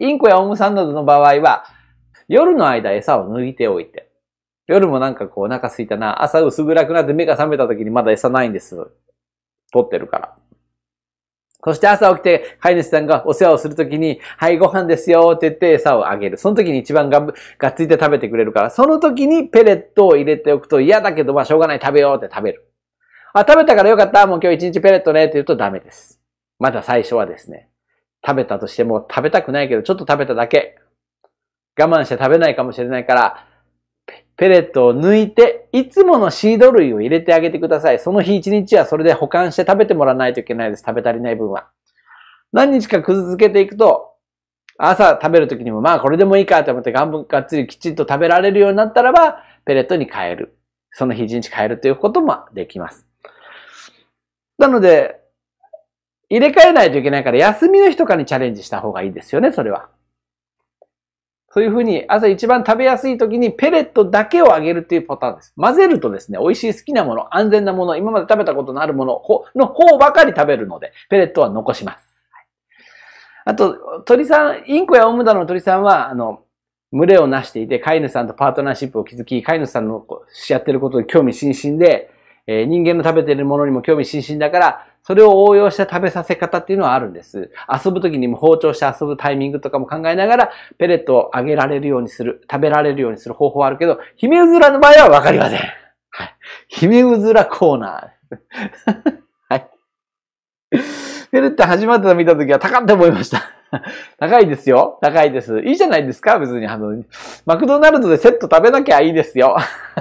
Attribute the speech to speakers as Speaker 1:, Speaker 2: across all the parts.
Speaker 1: インコやオウムさんなどの場合は、夜の間餌を抜いておいて、夜もなんかこうお腹すいたな、朝薄暗くなって目が覚めた時にまだ餌ないんです。取ってるから。そして朝起きて飼い主さんがお世話をするときに、はい、ご飯ですよって言って餌をあげる。その時に一番ががっついて食べてくれるから、その時にペレットを入れておくと嫌だけど、まあしょうがない食べようって食べる。あ、食べたからよかった。もう今日一日ペレットねって言うとダメです。まだ最初はですね。食べたとしても食べたくないけど、ちょっと食べただけ。我慢して食べないかもしれないから、ペレットを抜いて、いつものシード類を入れてあげてください。その日一日はそれで保管して食べてもらわないといけないです。食べ足りない分は。何日か崩けていくと、朝食べるときにも、まあこれでもいいかと思って頑張がっつりきちんと食べられるようになったらば、ペレットに変える。その日一日変えるということもできます。なので、入れ替えないといけないから、休みの日とかにチャレンジした方がいいですよね、それは。そういうふうに、朝一番食べやすい時にペレットだけをあげるっていうパターンです。混ぜるとですね、美味しい好きなもの、安全なもの、今まで食べたことのあるものの方ばかり食べるので、ペレットは残します。あと、鳥さん、インコやオムダの鳥さんは、あの、群れをなしていて、飼い主さんとパートナーシップを築き、飼い主さんのやってることに興味津々で、えー、人間の食べてるものにも興味津々だから、それを応用した食べさせ方っていうのはあるんです。遊ぶ時にも包丁して遊ぶタイミングとかも考えながら、ペレットをあげられるようにする、食べられるようにする方法はあるけど、ヒメウズラの場合はわかりません。はい。ヒメウズラコーナー。はい。ペレットっめて見た時は高って思いました。高いですよ。高いです。いいじゃないですか別に。あの、マクドナルドでセット食べなきゃいいですよ。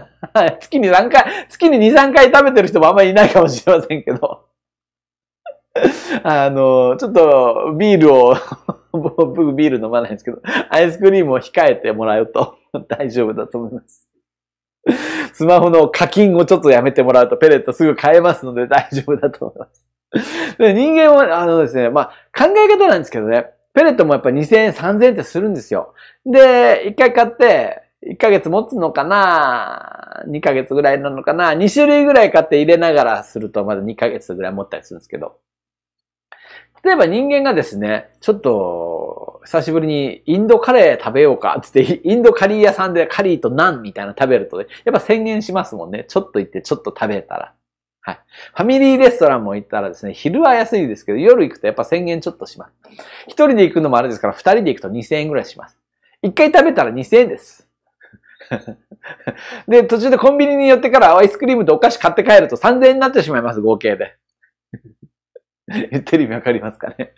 Speaker 1: 月に何回、月に2、3回食べてる人もあんまりいないかもしれませんけど。あの、ちょっとビールを 僕ビール飲まないんですけど、アイスクリームを控えてもらうと 大丈夫だと思います。スマホの課金をちょっとやめてもらうとペレットすぐ買えますので大丈夫だと思います。で人間は、あのですね、まあ、考え方なんですけどね、ペレットもやっぱ2000円、3000円ってするんですよ。で、一回買って、1ヶ月持つのかな ?2 ヶ月ぐらいなのかな ?2 種類ぐらい買って入れながらするとまだ2ヶ月ぐらい持ったりするんですけど。例えば人間がですね、ちょっと、久しぶりにインドカレー食べようか、つって、インドカリー屋さんでカリーとナンみたいな食べると、ね、やっぱ宣言しますもんね。ちょっと行って、ちょっと食べたら。はい。ファミリーレストランも行ったらですね、昼は安いですけど、夜行くとやっぱ宣言ちょっとします。一人で行くのもあれですから、二人で行くと2000円ぐらいします。一回食べたら2000円です。で、途中でコンビニに寄ってからアイスクリームとお菓子買って帰ると3000円になってしまいます、合計で。言ってる意味わかりますかね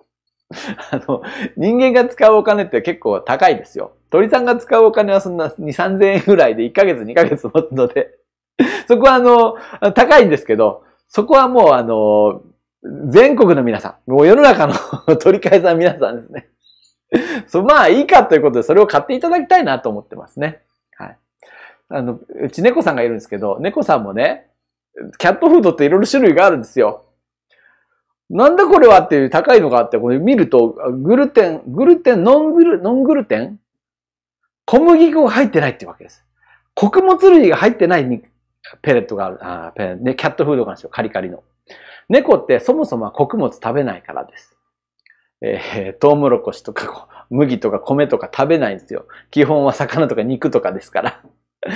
Speaker 1: あの、人間が使うお金って結構高いですよ。鳥さんが使うお金はそんな2、3000円ぐらいで1ヶ月、2ヶ月持つので そこはあの、高いんですけど、そこはもうあの、全国の皆さん、もう世の中の取り替えさん皆さんですね。そまあいいかということで、それを買っていただきたいなと思ってますね。はい。あの、うち猫さんがいるんですけど、猫さんもね、キャットフードっていろいろ種類があるんですよ。なんだこれはっていう高いのがあって、これ見ると、グルテン、グルテン、ノングル、ノングルテン小麦粉が入ってないってわけです。穀物類が入ってないペレットがある、あペレね、キャットフードがあるんですよ、カリカリの。猫ってそもそもは穀物食べないからです。えー、トウモロコシとか麦とか米とか食べないんですよ。基本は魚とか肉とかですから。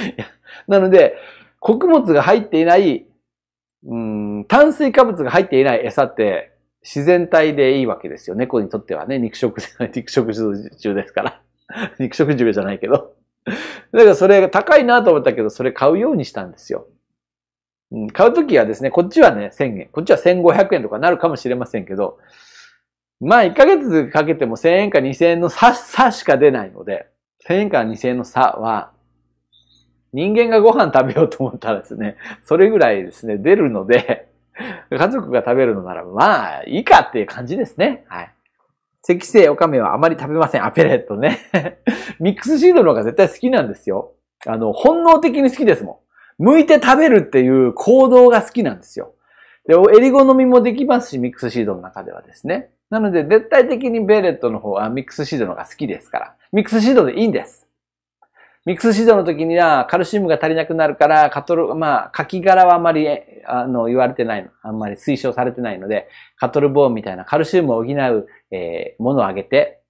Speaker 1: なので、穀物が入っていないうん、炭水化物が入っていない餌って自然体でいいわけですよ。猫にとってはね、肉食、肉食中ですから。肉食獣じゃないけど。だからそれが高いなと思ったけど、それ買うようにしたんですよ。うん、買うときはですね、こっちはね、1000円。こっちは1500円とかなるかもしれませんけど、まあ1ヶ月かけても1000円か2000円の差差しか出ないので、1000円か2000円の差は人間がご飯食べようと思ったらですね、それぐらいですね、出るので、家族が食べるのなら、まあ、いいかっていう感じですね。はい。赤星オカメはあまり食べません。アペレットね。ミックスシードの方が絶対好きなんですよ。あの、本能的に好きですもん。剥いて食べるっていう行動が好きなんですよ。で、エリゴ飲みもできますし、ミックスシードの中ではですね。なので、絶対的にベレットの方はミックスシードの方が好きですから。ミックスシードでいいんです。ミックス指導の時にはカルシウムが足りなくなるから、カトル、まあ、カキ殻はあんまり、あの、言われてないの、あんまり推奨されてないので、カトルボーンみたいなカルシウムを補う、えー、ものをあげて、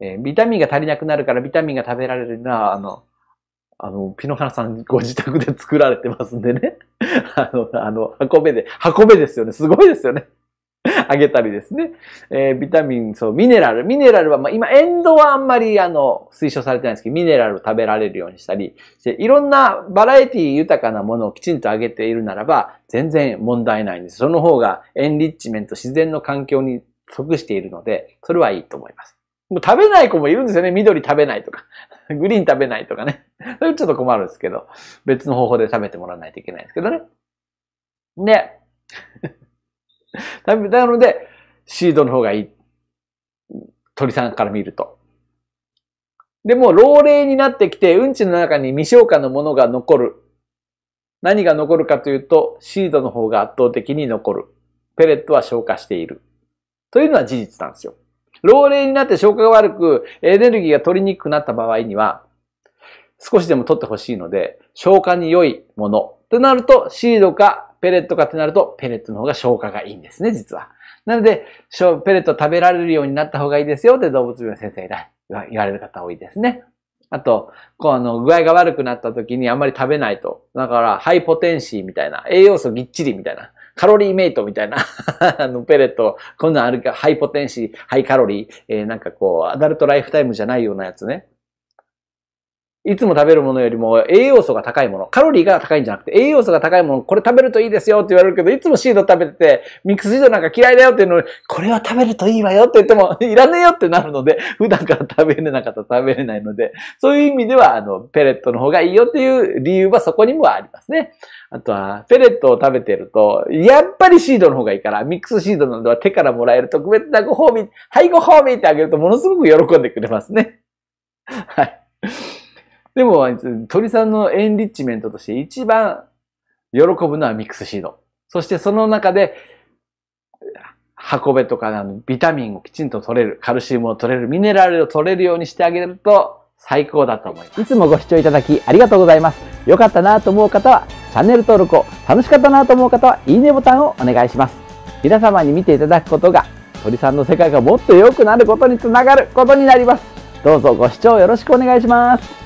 Speaker 1: えー、ビタミンが足りなくなるからビタミンが食べられるのは、あの、あの、ピノハナさんご自宅で作られてますんでね。あの、あの、箱べで、箱べですよね。すごいですよね。あげたりですね。えー、ビタミン、そう、ミネラル。ミネラルは、まあ、今、エンドはあんまり、あの、推奨されてないんですけど、ミネラルを食べられるようにしたりして、いろんなバラエティ豊かなものをきちんとあげているならば、全然問題ないんです。その方が、エンリッチメント、自然の環境に即しているので、それはいいと思います。もう食べない子もいるんですよね。緑食べないとか、グリーン食べないとかね。それちょっと困るんですけど、別の方法で食べてもらわないといけないんですけどね。で、なので、シードの方がいい。鳥さんから見ると。でも、老齢になってきて、うんちの中に未消化のものが残る。何が残るかというと、シードの方が圧倒的に残る。ペレットは消化している。というのは事実なんですよ。老齢になって消化が悪く、エネルギーが取りにくくなった場合には、少しでも取ってほしいので、消化に良いもの。となると、シードかペレットかってなると、ペレットの方が消化がいいんですね、実は。なので、ペレット食べられるようになった方がいいですよって動物病の先生が言われる方多いですね。あと、こうあの、具合が悪くなった時にあんまり食べないと。だから、ハイポテンシーみたいな、栄養素ぎっちりみたいな、カロリーメイトみたいな、あの、ペレット、こんなんあるか、ハイポテンシー、ハイカロリー、えー、なんかこう、アダルトライフタイムじゃないようなやつね。いつも食べるものよりも栄養素が高いもの、カロリーが高いんじゃなくて栄養素が高いもの、これ食べるといいですよって言われるけど、いつもシード食べてて、ミックスシードなんか嫌いだよっていうのに、これは食べるといいわよって言っても、いらねえよってなるので、普段から食べれなかったら食べれないので、そういう意味では、あの、ペレットの方がいいよっていう理由はそこにもありますね。あとは、ペレットを食べてると、やっぱりシードの方がいいから、ミックスシードなどは手からもらえる特別なご褒美、はいご褒美ってあげるとものすごく喜んでくれますね。はい。でも、鳥さんのエンリッチメントとして一番喜ぶのはミックスシード。そしてその中で、運べとかあのビタミンをきちんと取れる、カルシウムを取れる、ミネラルを取れるようにしてあげると最高だと思います。いつもご視聴いただきありがとうございます。良かったなと思う方はチャンネル登録を、楽しかったなと思う方はいいねボタンをお願いします。皆様に見ていただくことが鳥さんの世界がもっと良くなることにつながることになります。どうぞご視聴よろしくお願いします。